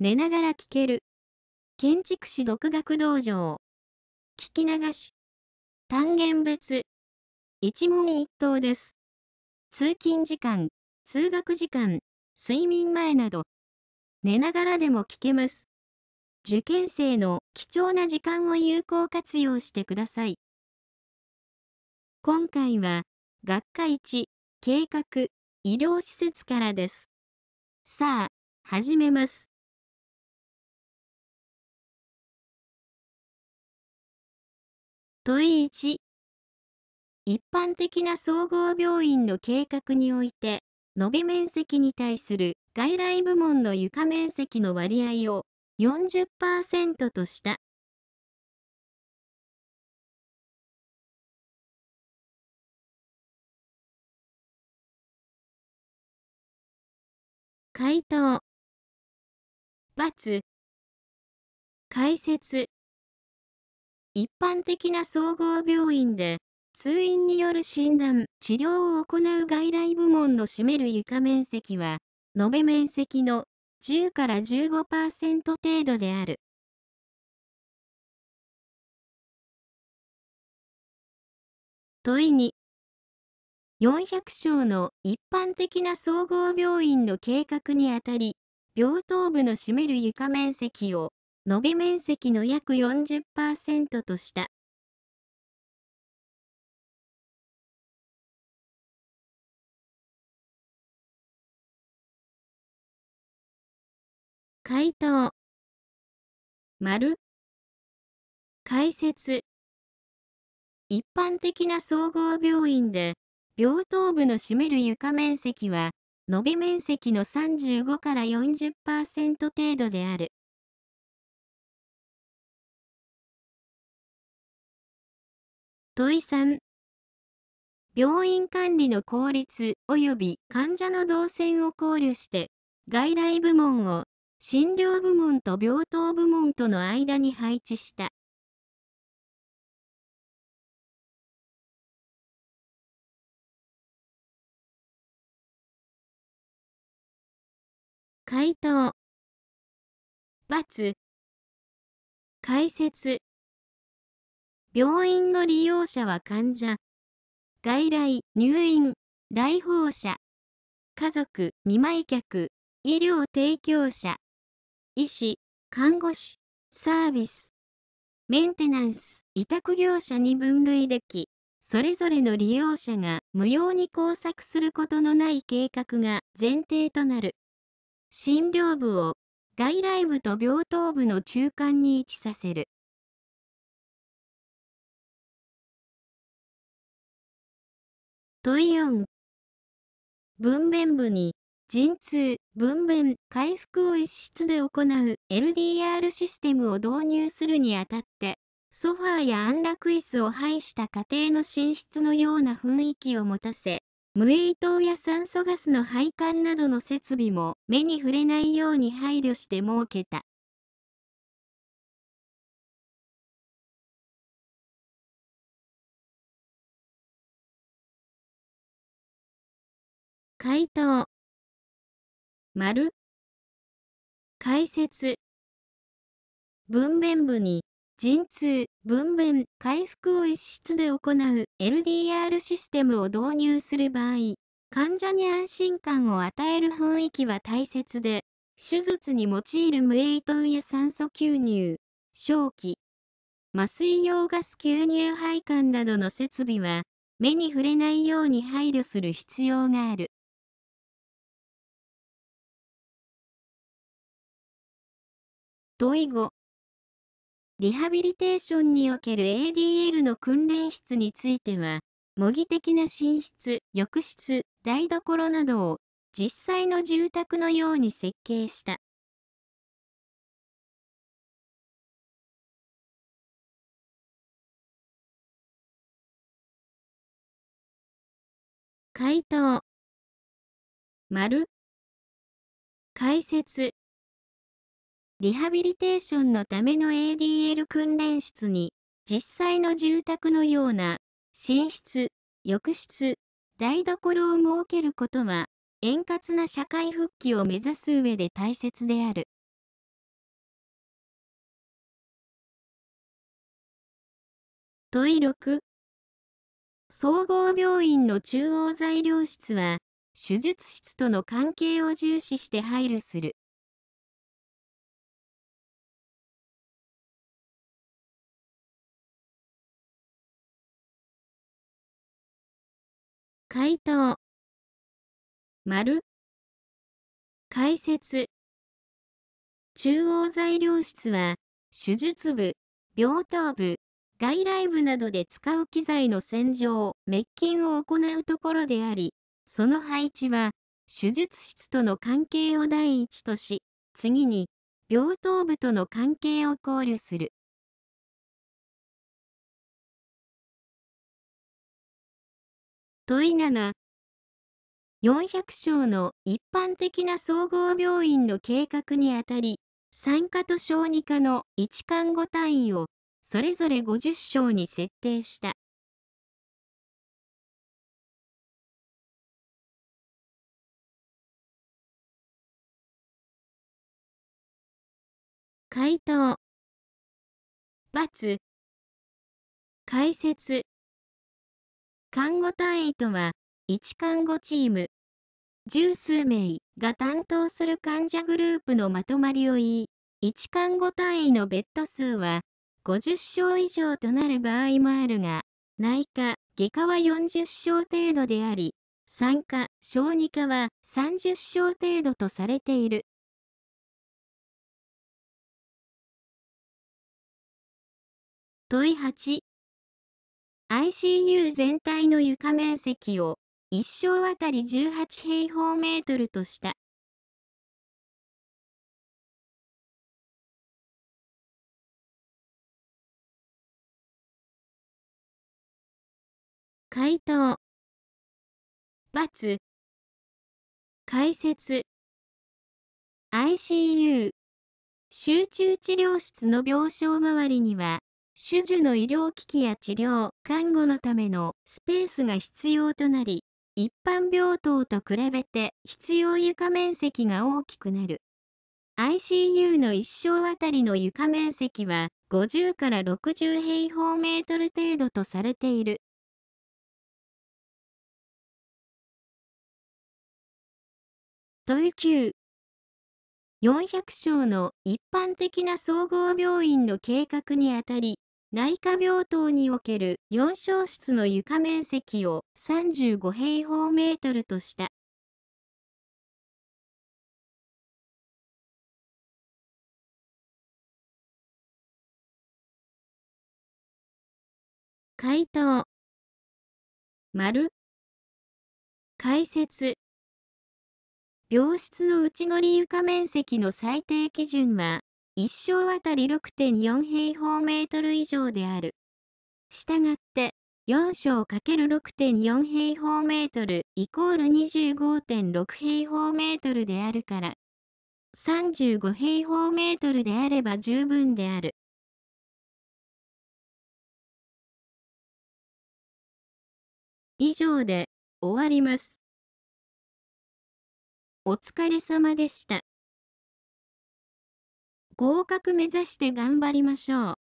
寝ながら聞ける。建築士独学道場。聞き流し。単元別。一問一答です。通勤時間、通学時間、睡眠前など、寝ながらでも聞けます。受験生の貴重な時間を有効活用してください。今回は、学科1、計画、医療施設からです。さあ、始めます。問い1一般的な総合病院の計画において延べ面積に対する外来部門の床面積の割合を40%とした回答×解説一般的な総合病院で、通院による診断、治療を行う外来部門の占める床面積は、延べ面積の10から15%程度である。問いに、400床の一般的な総合病院の計画にあたり、病棟部の占める床面積を伸び面積の約40%とした。回答丸解説一般的な総合病院で病棟部の占める床面積は伸び面積の35から40%程度である。問3病院管理の効率及び患者の動線を考慮して外来部門を診療部門と病棟部門との間に配置した。回答×解説病院の利用者は患者、外来、入院、来訪者、家族、見舞客、医療提供者、医師、看護師、サービス、メンテナンス、委託業者に分類でき、それぞれの利用者が無用に工作することのない計画が前提となる。診療部を外来部と病棟部の中間に位置させる。といよ分娩部に、陣痛、分娩、回復を一室で行う LDR システムを導入するにあたって、ソファーや安楽椅子を配した家庭の寝室のような雰囲気を持たせ、無影灯や酸素ガスの配管などの設備も目に触れないように配慮して設けた。回答丸解説分娩部に陣痛、分娩、回復を一室で行う LDR システムを導入する場合、患者に安心感を与える雰囲気は大切で、手術に用いる無影糖や酸素吸入、正気、麻酔用ガス吸入配管などの設備は、目に触れないように配慮する必要がある。土井語。リハビリテーションにおける ADL の訓練室については、模擬的な寝室、浴室、台所などを実際の住宅のように設計した。回答。丸解説リハビリテーションのための ADL 訓練室に、実際の住宅のような、寝室、浴室、台所を設けることは、円滑な社会復帰を目指す上で大切である。問い6総合病院の中央材料室は手術室との関係を重視して配慮する。回答丸解説中央材料室は手術部、病棟部、外来部などで使う機材の洗浄、滅菌を行うところであり、その配置は手術室との関係を第一とし、次に病棟部との関係を考慮する。問い7。400床の一般的な総合病院の計画にあたり、産科と小児科の一看護単位をそれぞれ50床に設定した。回答。×解説看護単位とは、一看護チーム、十数名が担当する患者グループのまとまりを言い、一看護単位のベッド数は、50床以上となる場合もあるが、内科、外科は40床程度であり、産科、小児科は30床程度とされている。問い8、ICU 全体の床面積を一床あたり18平方メートルとした。回答×解説 ICU 集中治療室の病床周りには種々の医療機器や治療、看護のためのスペースが必要となり、一般病棟と比べて必要床面積が大きくなる。ICU の一生あたりの床面積は50から60平方メートル程度とされている。問い9 400床の一般的な総合病院の計画にあたり、内科病棟における4床室の床面積を35平方メートルとした。回答丸解説病室の内乗り床面積の最低基準は一生あたり6.4平方メートル以上である。したがって、4章 ×6.4 平方メートルイコール25.6平方メートルであるから、35平方メートルであれば十分である。以上で終わります。お疲れ様でした。合格目指して頑張りましょう。